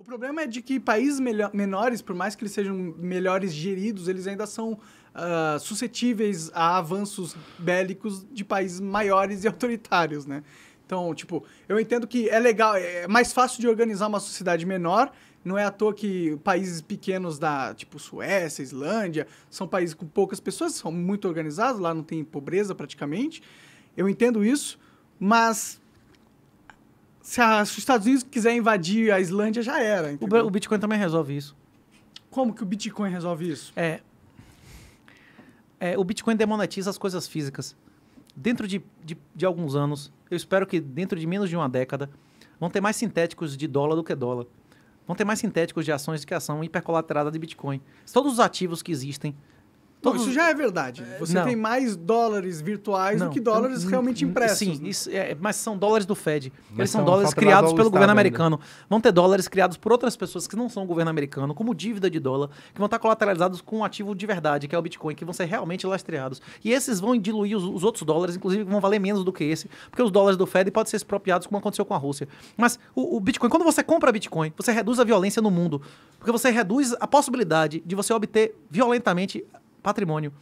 O problema é de que países menores, por mais que eles sejam melhores geridos, eles ainda são uh, suscetíveis a avanços bélicos de países maiores e autoritários, né? Então, tipo, eu entendo que é legal, é, é mais fácil de organizar uma sociedade menor. Não é à toa que países pequenos da, tipo, Suécia, Islândia, são países com poucas pessoas, são muito organizados, lá não tem pobreza praticamente. Eu entendo isso, mas se, a, se os Estados Unidos quiser invadir a Islândia, já era. O, o Bitcoin também resolve isso. Como que o Bitcoin resolve isso? É, é, o Bitcoin demonetiza as coisas físicas. Dentro de, de, de, alguns anos, eu espero que dentro de menos de uma década, vão ter mais sintéticos de dólar do que dólar. Vão ter mais sintéticos de ações do que ação hipercolaterada de Bitcoin. Todos os ativos que existem Todos... isso já é verdade. É, você não. tem mais dólares virtuais não. do que dólares realmente impressos. Sim, né? isso é, mas são dólares do Fed. Mas Eles são dólares criados pelo governo americano. Vão ter dólares criados por outras pessoas que não são o governo americano, como dívida de dólar, que vão estar colateralizados com um ativo de verdade, que é o Bitcoin, que vão ser realmente lastreados. E esses vão diluir os, os outros dólares, inclusive vão valer menos do que esse, porque os dólares do Fed podem ser expropriados, como aconteceu com a Rússia. Mas o, o Bitcoin, quando você compra Bitcoin, você reduz a violência no mundo, porque você reduz a possibilidade de você obter violentamente patrimônio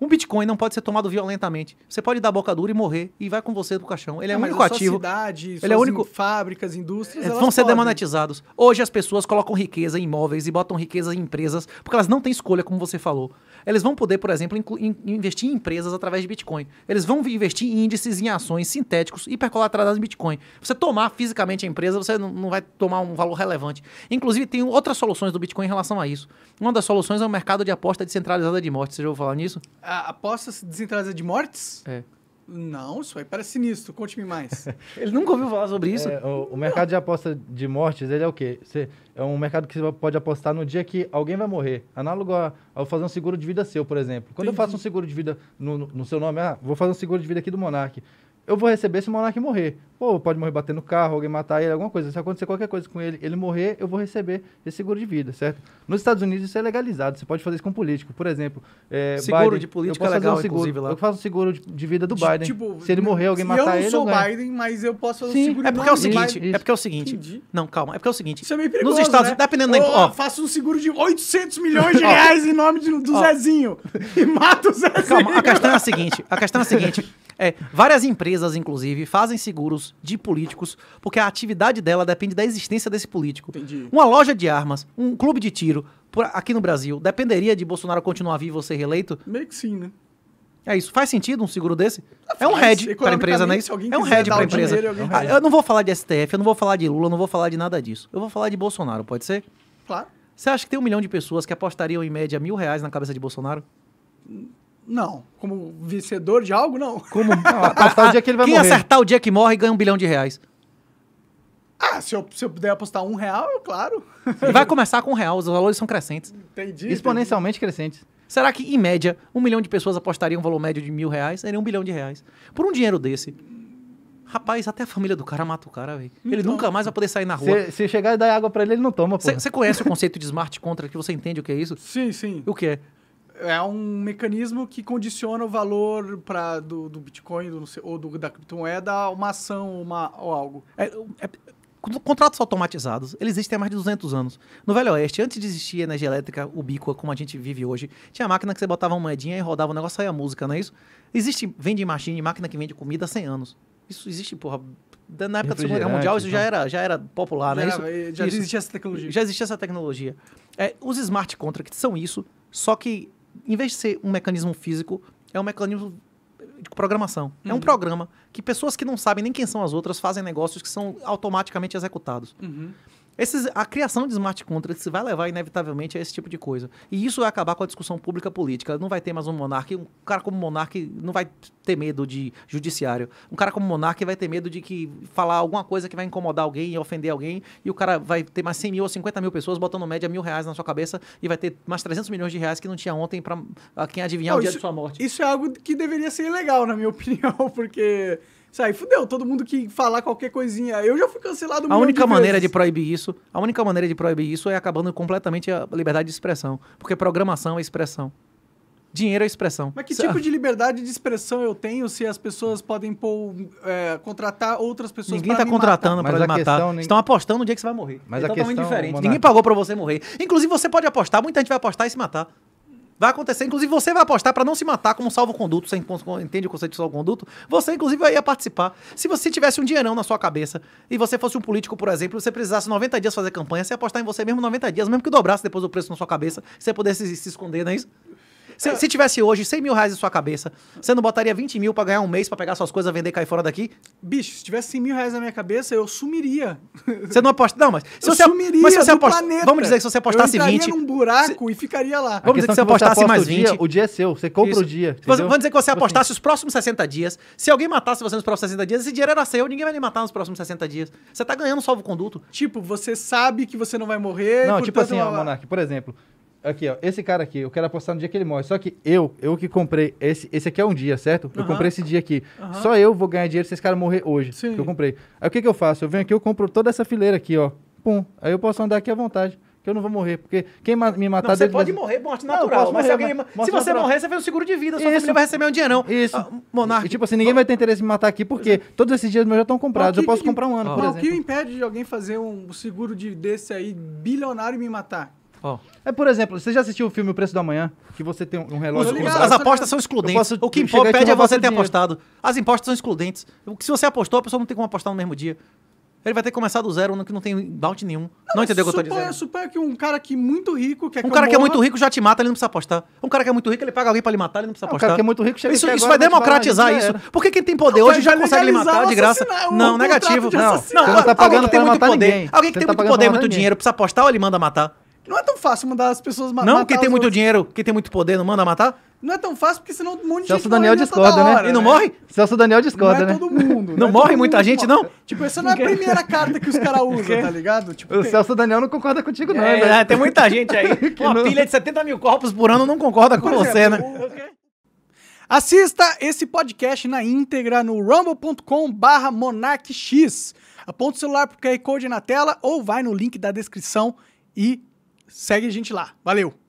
um Bitcoin não pode ser tomado violentamente. Você pode dar boca dura e morrer e vai com você pro caixão. Ele é o único ativo. Cidade, ele é único. Fábricas, indústrias. É, vão ser demonetizados. Hoje as pessoas colocam riqueza em imóveis e botam riqueza em empresas porque elas não têm escolha, como você falou. Eles vão poder, por exemplo, in investir em empresas através de Bitcoin. Eles vão investir em índices, em ações sintéticos hipercolateralizados em Bitcoin. Você tomar fisicamente a empresa, você não, não vai tomar um valor relevante. Inclusive, tem outras soluções do Bitcoin em relação a isso. Uma das soluções é o mercado de aposta descentralizada de morte. Você já ouviu falar nisso? a aposta descentralizada de mortes? É. Não, isso aí parece sinistro. Conte-me mais. ele nunca ouviu falar sobre isso. É, o, o, mercado de aposta de mortes, ele é o quê? Você, é um mercado que você pode apostar no dia que alguém vai morrer. Análogo a, ao fazer um seguro de vida seu, por exemplo. Quando Entendi. eu faço um seguro de vida no, no, no seu nome, ah, vou fazer um seguro de vida aqui do Monark eu vou receber se o Monark morrer. Pô, pode morrer batendo no carro, alguém matar ele, alguma coisa. Se acontecer qualquer coisa com ele, ele morrer, eu vou receber esse seguro de vida, certo? Nos Estados Unidos isso é legalizado, você pode fazer isso com político. Por exemplo, é, seguro Biden, de política eu é legal, um seguro, inclusive, lá. Eu faço seguro de, de vida do de, Biden. Tipo, se ele morrer, alguém matar ele... Eu não sou ele, Biden, mas eu posso fazer Sim, um seguro é porque é o seguinte, isso, É porque é o seguinte... Entendi. Não, calma, é porque é o seguinte... Isso é meio perigoso, Nos Estados né? Unidos, né? dependendo da... Ó, oh, faço um seguro de 800 milhões de reais em nome de, do oh. Zezinho e mato o Zezinho. Calma, a questão é a seguinte, a questão é a seguinte... É, várias empresas empresas, inclusive, fazem seguros de políticos, porque a atividade dela depende da existência desse político. Entendi. Uma loja de armas, um clube de tiro, por, aqui no Brasil, dependeria de Bolsonaro continuar vivo ou ser reeleito? Meio que sim, né? É isso. Faz sentido um seguro desse? Ah, é um head para a empresa, né? É um head para a empresa. Dinheiro, ah, eu não vou falar de STF, eu não vou falar de Lula, eu não vou falar de nada disso. Eu vou falar de Bolsonaro, pode ser? Claro. Você acha que tem um milhão de pessoas que apostariam em média mil reais na cabeça de Bolsonaro? Hum. Não. Como vencedor de algo, não. Como? apostar ah, tá, acertar tá o dia que ele vai Quem morrer. acertar o dia que morre ganha um bilhão de reais. Ah, se eu, se eu puder apostar um real, claro. E vai começar com um real, os valores são crescentes. Entendi. Exponencialmente entendi. crescentes. Será que, em média, um milhão de pessoas apostariam um valor médio de mil reais? Seria um bilhão de reais. Por um dinheiro desse. Rapaz, até a família do cara mata o cara, velho. Ele então, nunca mais vai poder sair na rua. Se, se chegar e dar água para ele, ele não toma, pô. Você conhece o conceito de smart contract? Você entende o que é isso? Sim, sim. O que é? é um mecanismo que condiciona o valor para do, do Bitcoin do, ou do, da criptomoeda a uma ação uma, ou algo. É, é, é, contratos automatizados, eles existem há mais de 200 anos. No Velho Oeste, antes de existir energia elétrica ubíqua, como a gente vive hoje, tinha máquina que você botava uma moedinha e rodava o negócio, saía música, não é isso? Existe vende machine, máquina que vende comida há 100 anos. Isso existe, porra, na época da Segunda Guerra Mundial, isso então. já era, já era popular, né? Já, isso, já existia essa tecnologia. Já existia essa tecnologia. É, os smart contracts são isso, só que em vez de ser um mecanismo físico, é um mecanismo de programação. Uhum. É um uhum. programa que pessoas que não sabem nem quem são as outras fazem negócios que são automaticamente executados. Uhum. Esses, a criação de smart contracts vai levar, inevitavelmente, a esse tipo de coisa. E isso vai acabar com a discussão pública política. Não vai ter mais um monarca. Um cara como monarca não vai ter medo de judiciário. Um cara como monarca vai ter medo de que falar alguma coisa que vai incomodar alguém e ofender alguém. E o cara vai ter mais 100 mil ou 50 mil pessoas botando média mil reais na sua cabeça e vai ter mais 300 milhões de reais que não tinha ontem para quem adivinhar não, o dia isso, de sua morte. Isso é algo que deveria ser legal, na minha opinião, porque Sai, fudeu, todo mundo que falar qualquer coisinha. Eu já fui cancelado A única de maneira vezes. de proibir isso, a única maneira de proibir isso é acabando completamente a liberdade de expressão, porque programação é expressão. Dinheiro é expressão. Mas que Cê... tipo de liberdade de expressão eu tenho se as pessoas podem pôr, é, contratar outras pessoas Ninguém tá contratando para me matar. Estão apostando no dia que você vai morrer. Mas é a totalmente questão, diferente. Monarca. Ninguém pagou para você morrer. Inclusive, você pode apostar. Muita gente vai apostar e se matar. Vai acontecer. Inclusive, você vai apostar para não se matar como salvo-conduto. Você entende o conceito de salvo-conduto? Você, inclusive, vai participar. Se você tivesse um dinheirão na sua cabeça e você fosse um político, por exemplo, você precisasse 90 dias fazer campanha, você apostar em você mesmo 90 dias, mesmo que dobrasse depois o preço na sua cabeça, você pudesse se esconder, não é isso? Se, se, tivesse hoje 100 mil reais em sua cabeça, você não botaria 20 mil para ganhar um mês para pegar suas coisas, vender e cair fora daqui? Bicho, se tivesse 100 mil reais na minha cabeça, eu sumiria. Você não aposta. Não, mas. Se eu você, sumiria, mas se você aposta, Vamos dizer que se você apostasse eu 20. num buraco se, e ficaria lá. Vamos dizer que, que você apostasse aposta mais 20. O dia, o dia é seu, você compra Isso. o dia. Entendeu? Vamos dizer que você tipo assim apostasse os próximos 60 dias. Se alguém matasse você nos próximos 60 dias, esse dinheiro era seu, ninguém vai lhe matar nos próximos 60 dias. Você tá ganhando salvo conduto. Tipo, você sabe que você não vai morrer. Não, tipo assim, ó, Monark, por exemplo. Aqui, ó. Esse cara aqui, eu quero apostar no dia que ele morre. Só que eu, eu que comprei. Esse, esse aqui é um dia, certo? Eu comprei esse dia aqui. Uhum. Só eu vou ganhar dinheiro se esse cara morrer hoje. Sim. Que eu comprei. Aí o que, que eu faço? Eu venho aqui, eu compro toda essa fileira aqui, ó. Pum. Aí eu posso andar aqui à vontade que eu não vou morrer. Porque quem ma me matar... Não, você pode morrer morte natural, não, mas morrer, se, alguém... mas... se você natural. morrer, você fez um seguro de vida, sua Isso. família vai receber um dinheirão. Isso. Ah, monarca. E, tipo assim, ninguém vai ter interesse em me matar aqui, porque Exato. todos esses dias meus já estão comprados, que, eu posso que, comprar um ano, ah. por exemplo. O que impede de alguém fazer um seguro de, desse aí, bilionário, e me matar? É, por exemplo, você já assistiu o filme O Preço da Manhã? Que você tem um relógio... Os, as apostas são excludentes. o que importa é você ter dinheiro. apostado. As impostas são excludentes. Se você apostou, a pessoa não tem como apostar no mesmo dia. Ele vai ter que começar do zero, que não tem bounty nenhum. Não, não entendeu o que eu tô dizendo? Suponha que um cara que é muito rico quer Um que cara que é muito rico já te mata, ele não precisa apostar. Um cara que é muito rico, ele paga alguém pra lhe matar, ele não precisa apostar. um cara que é muito rico chega Isso, isso vai democratizar isso. Porque quem tem poder não, hoje já consegue lhe matar de graça. Não, negativo. Não, não, tá pagando alguém que tem tá muito poder. Alguém tem muito poder, muito dinheiro, precisa apostar ou ele manda matar? Não é tão fácil mandar as pessoas ma não, matar. Não, quem tem muito outros. dinheiro, quem tem muito poder, não manda matar? Não é tão fácil, porque senão um monte de Celso gente Daniel discorda, né? E não né? morre? Celso Daniel discorda, não é né? todo mundo. Não, não é morre muita gente, morre. não? Tipo, essa não é a primeira carta que os caras usam, tá ligado? Tipo, o tem... Celso Daniel não concorda contigo, não. É, né? Tem muita gente aí. Uma não... pilha de 70 mil corpos por ano não concorda com você, né? Assista esse podcast na íntegra no rumble.com barra monarchx. Aponta o celular pro QR Code na tela ou vai no link da descrição e Segue a gente lá. Valeu!